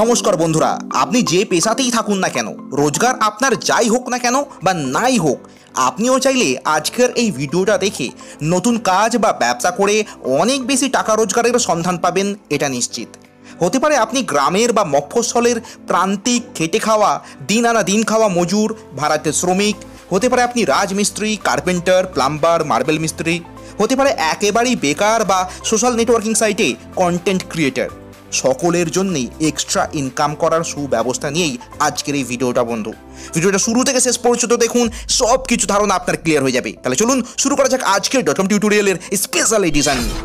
নমস্কার বন্ধুরা আপনি যে পেশাতেই থাকুন না কেন রোজগার আপনার যাই হোক না কেন বা নাই হোক আপনিও চাইলে আজকের এই ভিডিওটা দেখে নতুন কাজ বা ব্যবসা করে অনেক বেশি টাকা রোজগারের সন্ধান পাবেন এটা নিশ্চিত হতে পারে আপনি গ্রামের বা মফস্বলের প্রান্তিক খেটে খাওয়া দিন আনা দিন খাওয়া মজুর ভাড়াতে শ্রমিক হতে পারে আপনি রাজমিস্ত্রি কার্পেন্টার প্লাম্বার মার্বেল মিস্ত্রি হতে পারে একেবারেই বেকার বা সোশ্যাল নেটওয়ার্কিং সাইটে কন্টেন্ট ক্রিয়েটার সকলের জন্যেই এক্সট্রা ইনকাম করার সুব্যবস্থা নিয়েই আজকের এই ভিডিওটা বন্ধু ভিডিওটা শুরু থেকে শেষ পর্যন্ত দেখুন সব কিছু ধারণা আপনার ক্লিয়ার হয়ে যাবে তাহলে চলুন শুরু করা যাক আজকের ডটম টিউটোরিয়ালের স্পেশাল এই ডিজাইন নিয়ে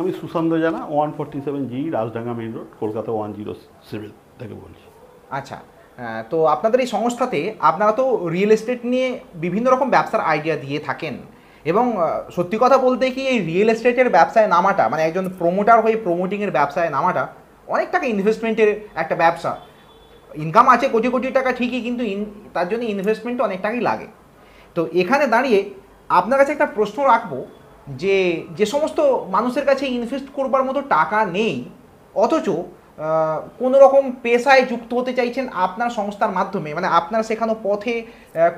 আমি Sushanta Jana one forty seven G Rajdanga main road Kolkata one zero civil থেকে বলছি আচ্ছা তো আপনাদের এই সংস্থাতে আপনারা তো রিয়েল এস্টেট নিয়ে বিভিন্ন রকম ব্যবসার আইডিয়া দিয়ে থাকেন এবং সত্যি কথা বলতে কি এই রিয়েল এস্টেটের ব্যবসায় নামাটা মানে একজন প্রোমোটার হয়ে প্রোমোটিংয়ের ব্যবসায় নামাটা অনেক টাকা ইনভেস্টমেন্টের একটা ব্যবসা ইনকাম আছে কোটি কোটি টাকা ঠিকই কিন্তু ইন তার জন্য ইনভেস্টমেন্ট অনেক টাকাই লাগে তো এখানে দাঁড়িয়ে আপনার কাছে একটা প্রশ্ন রাখবো যে যে সমস্ত মানুষের কাছে ইনভেস্ট করবার মতো টাকা নেই অথচ কোনো রকম পেশায় যুক্ত হতে চাইছেন আপনার সংস্থার মাধ্যমে মানে আপনার শেখানো পথে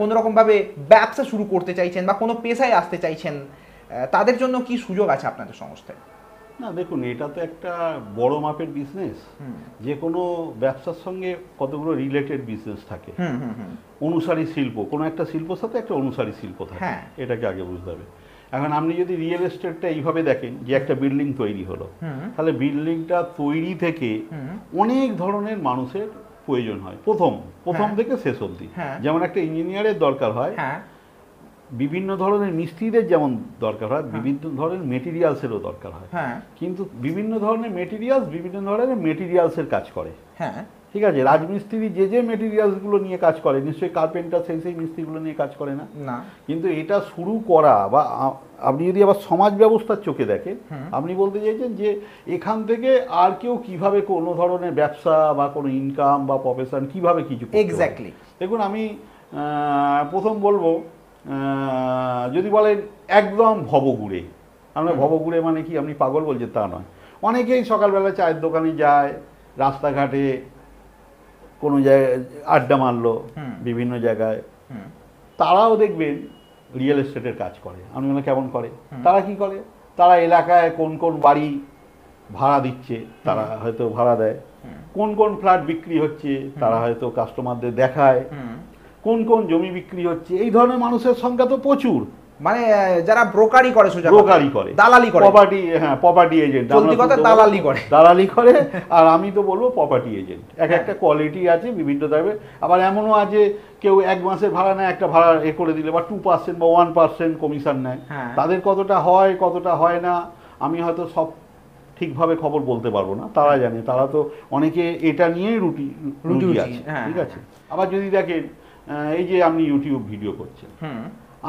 কোনো রকমভাবে ব্যবসা শুরু করতে চাইছেন বা কোনো পেশায় আসতে চাইছেন তাদের জন্য কি সুযোগ আছে আপনাদের সংস্থায় না দেখুন এটা তো একটা বড় মাপের বিজনেস যে কোনো ব্যবসার সঙ্গে কতগুলো রিলেটেড বিজনেস থাকে অনুসারী শিল্প কোনো একটা শিল্পর সাথে একটা অনুসারী শিল্প থাকে হ্যাঁ। এটাকে আগে বুঝতে হবে এখন আপনি যদি রিয়েল এস্টেটটা এইভাবে দেখেন যে একটা বিল্ডিং তৈরি হলো তাহলে বিল্ডিংটা তৈরি থেকে অনেক ধরনের মানুষের প্রয়োজন হয় প্রথম প্রথম হ্যাঁ। থেকে শেষ অবধি হ্যাঁ। যেমন একটা ইঞ্জিনিয়ারের দরকার হয় হ্যাঁ। বিভিন্ন ধরনের মিস্ত্রিদের যেমন দরকার হয় বিভিন্ন ধরনের মেটেরিয়ালসেরও দরকার হয় কিন্তু বিভিন্ন ধরনের মেটেরিয়ালস বিভিন্ন ধরনের মেটেরিয়ালসের কাজ করে হ্যাঁ ঠিক আছে রাজমিস্ত্রি যে যে মেটেরিয়ালসগুলো নিয়ে কাজ করে নিশ্চয়ই কার্পেন্টার সেই সেই মিস্ত্রিগুলো নিয়ে কাজ করে না না কিন্তু এটা শুরু করা বা আপনি যদি আবার সমাজ ব্যবস্থার চোখে দেখেন আপনি বলতে চাইছেন যে এখান থেকে আর কেউ কিভাবে কোনো ধরনের ব্যবসা বা কোনো ইনকাম বা প্রফেশন কিভাবে কিছু এক্স্যাক্টলি দেখুন আমি প্রথম বলবো যদি বলেন একদম ভবগুড়ে আমরা ভবগুড়ে মানে কি আপনি পাগল বলছেন তা নয় অনেকেই সকালবেলা চায়ের দোকানে যায় রাস্তাঘাটে কোনো জায়গায় আড্ডা মারলো বিভিন্ন জায়গায় তারাও দেখবেন রিয়েল এস্টেটের কাজ করে আমি মনে কেমন করে তারা কি করে তারা এলাকায় কোন কোন বাড়ি ভাড়া দিচ্ছে তারা হয়তো ভাড়া দেয় কোন কোন ফ্ল্যাট বিক্রি হচ্ছে তারা হয়তো কাস্টমারদের দেখায় কোন কোন জমি বিক্রি হচ্ছে এই ধরনের মানুষের সংখ্যা তো প্রচুর মানে যারা ব্রোকারি করে সোজা ব্রোকারি করে দালালি করে প্রপার্টি হ্যাঁ প্রপার্টি এজেন্ট চলতি কথা দালালি করে দালালি করে আর আমি তো বলবো প্রপার্টি এজেন্ট এক হ্যাঁ। একটা কোয়ালিটি আছে বিভিন্ন টাইপের আবার এমনও আছে কেউ এক মাসের ভাড়া নেয় একটা ভাড়া এ করে দিলে বা টু পার্সেন্ট বা ওয়ান পার্সেন্ট কমিশন নেয় হ্যাঁ। তাদের কতটা হয় কতটা হয় না আমি হয়তো সব ঠিকভাবে খবর বলতে পারবো না তারা জানে তারা তো অনেকে এটা নিয়েই রুটি রুটি আছে হ্যাঁ, ঠিক আছে আবার যদি দেখেন এই যে আপনি ইউটিউব ভিডিও করছেন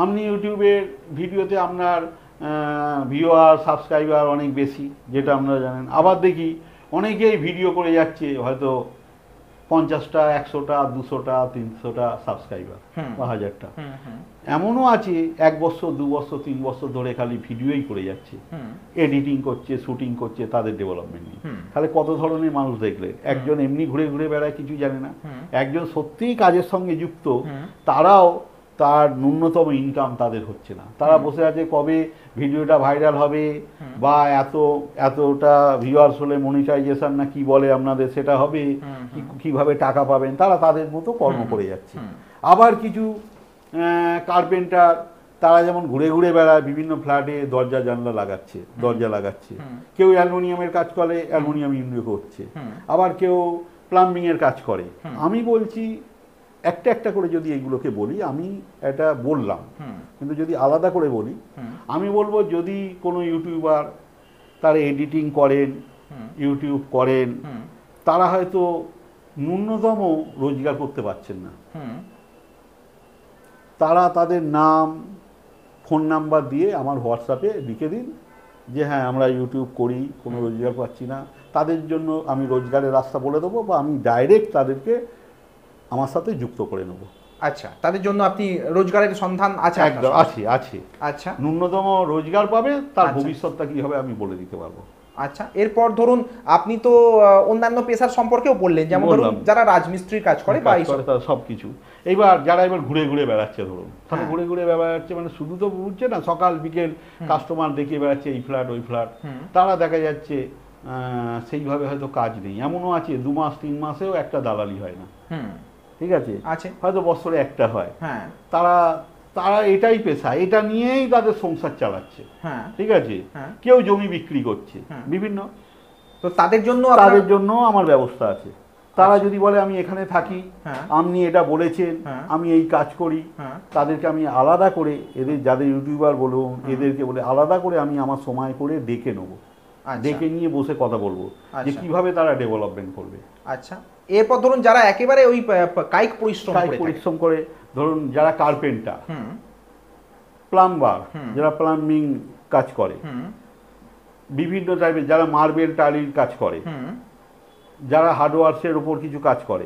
আপনি ইউটিউবের ভিডিওতে আপনার ভিউয়ার সাবস্ক্রাইবার অনেক বেশি যেটা আপনারা জানেন আবার দেখি অনেকেই ভিডিও করে যাচ্ছে হয়তো পঞ্চাশটা একশোটা দুশোটা তিনশোটা সাবস্ক্রাইবার বা হাজারটা এমনও আছে এক বছর দু বছর তিন বছর ধরে খালি ভিডিওই করে যাচ্ছে এডিটিং করছে শুটিং করছে তাদের ডেভেলপমেন্ট নিয়ে তাহলে কত ধরনের মানুষ দেখলে একজন এমনি ঘুরে ঘুরে বেড়ায় কিছু জানে না একজন সত্যিই কাজের সঙ্গে যুক্ত তারাও তার ন্যূনতম ইনকাম তাদের হচ্ছে না তারা বসে আছে কবে ভিডিওটা ভাইরাল হবে বা এত এতটা ভিউয়ার্স হলে মনিটাইজেশন না কি বলে আপনাদের সেটা হবে কিভাবে টাকা পাবেন তারা তাদের মতো কর্ম করে যাচ্ছে আবার কিছু কার্পেন্টার তারা যেমন ঘুরে ঘুরে বেড়ায় বিভিন্ন ফ্ল্যাটে দরজা জানলা লাগাচ্ছে দরজা লাগাচ্ছে কেউ অ্যালমোনিয়ামের কাজ করে অ্যালমোনিয়াম ইউনিও করছে আবার কেউ প্লাম্বিংয়ের কাজ করে আমি বলছি একটা একটা করে যদি এইগুলোকে বলি আমি এটা বললাম কিন্তু যদি আলাদা করে বলি আমি বলবো যদি কোনো ইউটিউবার তার এডিটিং করেন ইউটিউব করেন তারা হয়তো ন্যূনতম রোজগার করতে পারছেন না তারা তাদের নাম ফোন নাম্বার দিয়ে আমার হোয়াটসঅ্যাপে লিখে দিন যে হ্যাঁ আমরা ইউটিউব করি কোনো রোজগার পাচ্ছি না তাদের জন্য আমি রোজগারের রাস্তা বলে দেবো বা আমি ডাইরেক্ট তাদেরকে আমার সাথে যুক্ত করে নেব আচ্ছা তাদের জন্য আপনি রোজগারের সন্ধান আছে একদম আছে আছে আচ্ছা ন্যূনতম রোজগার পাবে তার আচ্ছা। ভবিষ্যৎটা কি হবে আমি বলে দিতে পারবো আচ্ছা এরপর ধরুন আপনি তো অন্যান্য পেশার সম্পর্কেও বললেন যেমন ধরুন যারা রাজমিস্ত্রির কাজ করে বা সব কিছু এইবার যারা এবার ঘুরে ঘুরে বেড়াচ্ছে ধরুন তাহলে হ্যাঁ। ঘুরে ঘুরে বেড়াচ্ছে মানে শুধু তো বুঝছে না সকাল বিকেল কাস্টমার দেখিয়ে বেড়াচ্ছে এই ফ্ল্যাট ওই ফ্ল্যাট তারা দেখা যাচ্ছে সেইভাবে হয়তো কাজ নেই এমনও আছে দু মাস তিন মাসেও একটা দালালি হয় না ঠিক আছে হয়তো বছরে একটা হয় হ্যাঁ। তারা তারা এটাই পেশা এটা নিয়েই তাদের সংসার চালাচ্ছে হ্যাঁ। ঠিক আছে হ্যাঁ। কেউ জমি বিক্রি করছে বিভিন্ন তো তাদের জন্য তাদের জন্য আমার ব্যবস্থা আছে তারা আচ্ছা। যদি বলে আমি এখানে থাকি আপনি এটা বলেছেন আমি এই কাজ করি তাদেরকে আমি আলাদা করে এদের যাদের ইউটিউবার বলুন এদেরকে বলে আলাদা করে আমি আমার সময় করে ডেকে নেবো ডেকে আচ্ছা। নিয়ে বসে কথা বলবো যে আচ্ছা। কিভাবে তারা ডেভেলপমেন্ট করবে আচ্ছা এরপর ধরুন যারা একেবারে ওই কায়িক পরিশ্রম পরিশ্রম করে ধরুন যারা কার্পেন্টার প্লাম্বার যারা প্লাম্বিং কাজ করে বিভিন্ন টাইপের যারা মার্বেল টালির কাজ করে যারা হার্ডওয়ার্সের উপর কিছু কাজ করে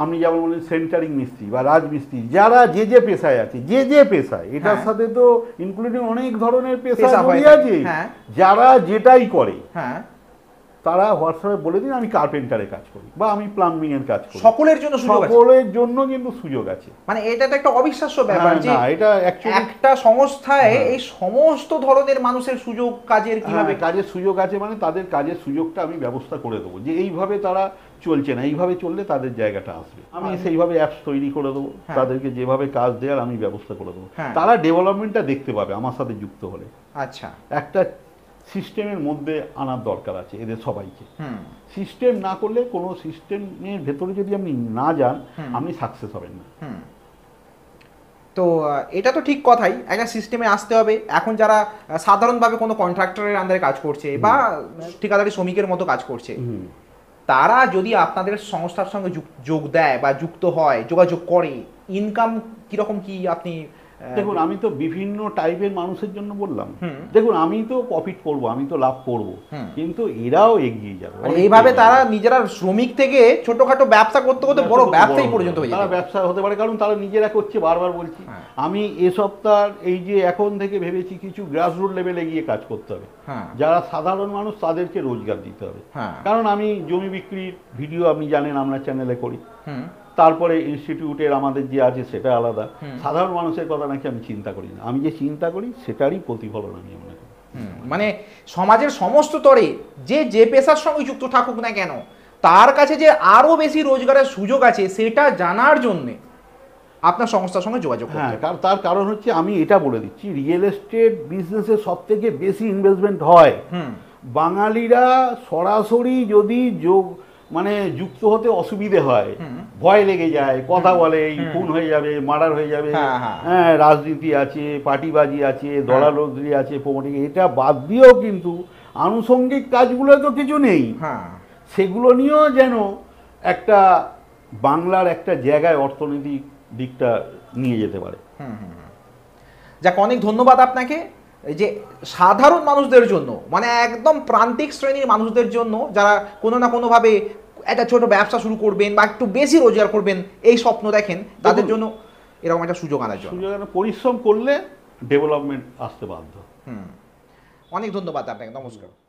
আপনি যেমন বললেন সেন্টারিং মিস্ত্রি বা রাজমিস্ত্রি যারা যে যে পেশায় আছে যে যে পেশায় এটার হ্যাঁ। সাথে তো ইনক্লুডিং অনেক ধরনের পেশা আছে হ্যাঁ। যারা যেটাই করে হ্যাঁ তারা হোয়াটসঅ্যাপে বলে দিন আমি কার্পেন্টারে কাজ করি বা আমি প্লাম্বিং এর কাজ করি সকলের জন্য সকলের জন্য কিন্তু সুযোগ আছে মানে এটা তো একটা অবিশ্বাস্য ব্যাপার হ্যাঁ, যে না এটা একটা সংস্থায় হ্যাঁ। এই সমস্ত ধরনের মানুষের সুযোগ কাজের কিভাবে হ্যাঁ, কাজের সুযোগ আছে মানে তাদের কাজের সুযোগটা আমি ব্যবস্থা করে দেবো যে এইভাবে তারা চলছে না এইভাবে চললে তাদের জায়গাটা আসবে আমি সেইভাবে অ্যাপস তৈরি করে দেবো তাদেরকে যেভাবে কাজ দেওয়ার আমি ব্যবস্থা করে দেবো তারা ডেভেলপমেন্টটা দেখতে পাবে আমার সাথে যুক্ত হলে আচ্ছা একটা সিস্টেমের মধ্যে আনার দরকার আছে এদের সবাইকে সিস্টেম না করলে কোনো সিস্টেমের ভেতরে যদি আপনি না যান আপনি সাকসেস হবেন না তো এটা তো ঠিক কথাই একটা সিস্টেমে আসতে হবে এখন যারা সাধারণভাবে কোনো কন্ট্রাক্টরের আন্দারে কাজ করছে বা ঠিকাদারি শ্রমিকের মতো কাজ করছে তারা যদি আপনাদের সংস্থার সঙ্গে যোগ দেয় বা যুক্ত হয় যোগাযোগ করে ইনকাম কীরকম কি আপনি Uh, দেখুন আমি তো বিভিন্ন টাইপের মানুষের জন্য বললাম দেখুন আমি তো প্রফিট করব আমি তো লাভ করব কিন্তু এরাও এগিয়ে যাবে মানে এইভাবে তারা নিজেরা শ্রমিক থেকে ছোটখাটো ব্যবসা করতে করতে বড় ব্যবসায়ী পর্যন্ত হয়ে তারা ব্যবসা হতে পারে কারণ তারা নিজেরা করছে বারবার বলছি হ্যাঁ। আমি এ সপ্তাহ এই যে এখন থেকে ভেবেছি কিছু গ্রাসরুট লেভেলে গিয়ে কাজ করতে হবে হ্যাঁ। যারা সাধারণ মানুষ তাদেরকে রোজগার দিতে হবে হ্যাঁ। কারণ আমি জমি বিক্রির ভিডিও আপনি জানেন আমরা চ্যানেলে করি তারপরে ইনস্টিটিউটের আমাদের যে আছে সেটা আলাদা সাধারণ মানুষের কথা নাকি আমি চিন্তা করি না আমি যে চিন্তা করি সেটারই প্রতিফলন আমি মনে করি মানে সমাজের সমস্ত তরে যে যে পেশার সঙ্গে যুক্ত থাকুক না কেন তার কাছে যে আরও বেশি রোজগারের সুযোগ আছে সেটা জানার জন্যে আপনার সংস্থার সঙ্গে যোগাযোগ হ্যাঁ তার কারণ হচ্ছে আমি এটা বলে দিচ্ছি রিয়েল এস্টেট বিজনেসে সব থেকে বেশি ইনভেস্টমেন্ট হয় বাঙালিরা সরাসরি যদি যোগ মানে যুক্ত হতে অসুবিধে হয় ভয় লেগে যায় কথা বলে খুন হয়ে যাবে মার্ডার হয়ে যাবে হ্যাঁ, হ্যাঁ।, হ্যাঁ রাজনীতি আছে পার্টিবাজি আছে হ্যাঁ। দলালি আছে প্রমোটিং এটা বাদ দিয়েও কিন্তু আনুষঙ্গিক কাজগুলো তো কিছু নেই সেগুলো নিয়েও যেন একটা বাংলার একটা জায়গায় অর্থনৈতিক দিকটা নিয়ে যেতে পারে যাক অনেক ধন্যবাদ আপনাকে যে সাধারণ মানুষদের জন্য মানে একদম প্রান্তিক শ্রেণীর মানুষদের জন্য যারা কোনো না কোনোভাবে একটা ছোট ব্যবসা শুরু করবেন বা একটু বেশি রোজগার করবেন এই স্বপ্ন দেখেন তাদের জন্য এরকম একটা সুযোগ আনার জন্য সুযোগ পরিশ্রম করলে ডেভেলপমেন্ট আসতে বাধ্য হুম অনেক ধন্যবাদ আপনাকে নমস্কার